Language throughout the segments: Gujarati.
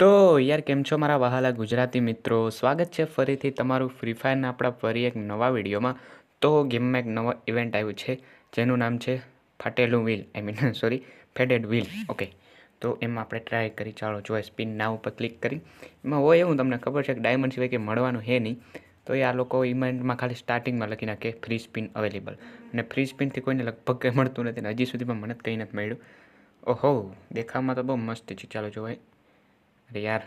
તો યાર કેમ છો મારા વહાલા ગુજરાતી મિત્રો સ્વાગત છે ફરીથી તમારું ફ્રી ફાયરના આપણા ફરી એક નવા વિડીયોમાં તો ગેમમાં એક નવો ઇવેન્ટ આવ્યું છે જેનું નામ છે ફાટેલું wheel I mean sorry faded wheel okay તો એમાં આપણે ટ્રાય કરી ચાલો જો સ્પિન ના ઉપર ક્લિક કરી એમાં હોય એવું તમને ખબર છે કે ડાયમંડ સિવાય કે મળવાનું હે નહીં તો એ આ લોકો ઇવેન્ટમાં ખાલી સ્ટાર્ટિંગમાં લખી નાખે ફ્રી સ્પિન અવેલેબલ અને ફ્રી સ્પિનથી કોઈને લગભગ કંઈ મળતું નથી ને હજી સુધીમાં મને કંઈ નથી મળ્યું ઓહો દેખાવમાં તો બહુ મસ્ત છે ચાલો જોવાય અરે યાર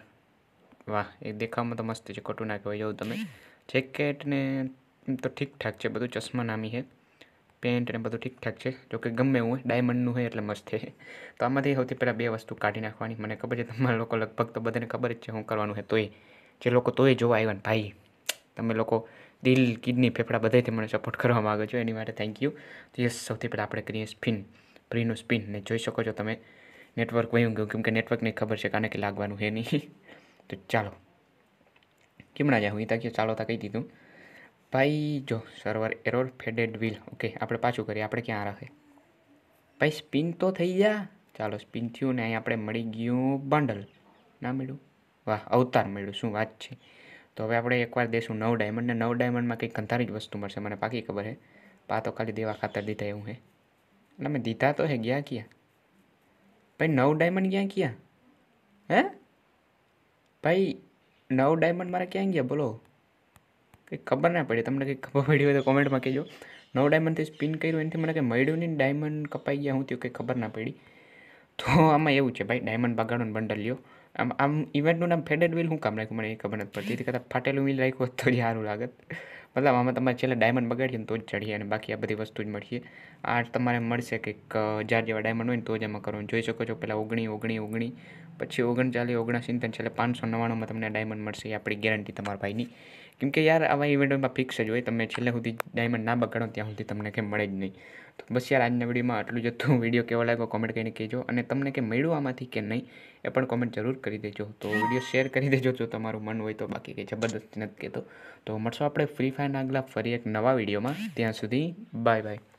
વાહ એ દેખાવમાં તો મસ્ત છે ખોટું ના કહેવાય જવું તમે જેકેટને તો ઠીકઠાક છે બધું ચશ્મા નામી છે પેન્ટ ને બધું ઠીકઠાક છે જોકે ગમે એવું હોય ડાયમંડનું હોય એટલે મસ્ત છે તો આમાંથી સૌથી પહેલાં બે વસ્તુ કાઢી નાખવાની મને ખબર છે તમારા લોકો લગભગ તો બધાને ખબર જ છે શું કરવાનું છે તોય જે લોકો તોય જોવા આવ્યા ને ભાઈ તમે લોકો દિલ કિડની ફેફડા બધાથી મને સપોર્ટ કરવા માગો છો એની માટે થેન્ક યુ યસ સૌથી પહેલાં આપણે કરીએ સ્પિન ફ્રીનું સ્પિન ને જોઈ શકો છો તમે નેટવર્ક વયું ગયું કેમકે નેટવર્કને ખબર છે કારણ કે લાગવાનું હે નહીં તો ચાલો કેમણા જ્યાં હું ત્યાં ચાલો તા કહી દીધું ભાઈ જો server error faded wheel okay આપણે પાછું કરીએ આપણે ક્યાં રાખે ભાઈ સ્પિન તો થઈ ગયા ચાલો સ્પિન થયું ને અહીં આપણે મળી ગયું બંડલ ના મળ્યું વાહ અવતાર મળ્યું શું વાત છે તો હવે આપણે એકવાર દેશું નવ ડાયમંડ ને નવ ડાયમંડમાં કંઈક કંધારી જ વસ્તુ મળશે મને પાકી ખબર છે પા તો ખાલી દેવા ખાતર દીધા એવું હે એટલે અમે દીધા તો હે ગયા ક્યાં ભાઈ નવ ડાયમંડ यहाँ किया હે ભાઈ નવ ડાયમંડ મારા ક્યાં ગયા બોલો કંઈ ખબર ના પડી તમને કંઈ ખબર પડી હોય તો કોમેન્ટમાં કહેજો નવ ડાયમંડથી સ્પિન કર્યું એનાથી મને કંઈ મળ્યું નહીં ડાયમંડ કપાઈ ગયા હું થયું કંઈ ખબર ના પડી તો આમાં એવું છે ભાઈ ડાયમંડ બગાડોને બંડલ લ્યો આમ આમ ઇવેન્ટનું નામ ફેડેડ વ્હીલ હું કામ રાખ્યું મને એ ખબર નથી પડતી કદાચ ફાટેલું વ્હીલ રાખ્યું તો સારું લાગત મતલબ આમાં તમારે છેલ્લે ડાયમંડ બગાડીએ ને તો જ ચડીએ અને બાકી આ બધી વસ્તુ જ મળશે આ તમારે મળશે કંઈક હજાર જેવા ડાયમંડ હોય ને તો જ એમાં કરવાનું જોઈ શકો છો પહેલાં ઓગણી ઓગણી ઓગણી પછી ઓગણચાલીસ ઓગણસિત્તેર છેલ્લે પાંચસો નવ્વાણુંમાં તમને ડાયમંડ મળશે એ આપણી ગેરંટી તમારા ભાઈની કેમકે યાર આવા ઇવેન્ટમાં ફિક્સ જ હોય તમે છેલ્લે સુધી ડાયમંડ ના બગાડો ત્યાં સુધી તમને કંઈ મળે જ નહીં તો બસ યાર આજના વિડીયોમાં આટલું જ હતું વિડીયો કેવો લાગ્યો કોમેન્ટ કરીને કહેજો અને તમને કંઈ મળ્યું આમાંથી કે નહીં એ પણ કોમેન્ટ જરૂર કરી દેજો તો વિડીયો શેર કરી દેજો જો તમારું મન હોય તો બાકી કંઈ જબરદસ્તી નથી કહેતો તો મળશો આપણે ફ્રી ફાઇન આગલા ફરી એક નવા વિડીયોમાં ત્યાં સુધી બાય બાય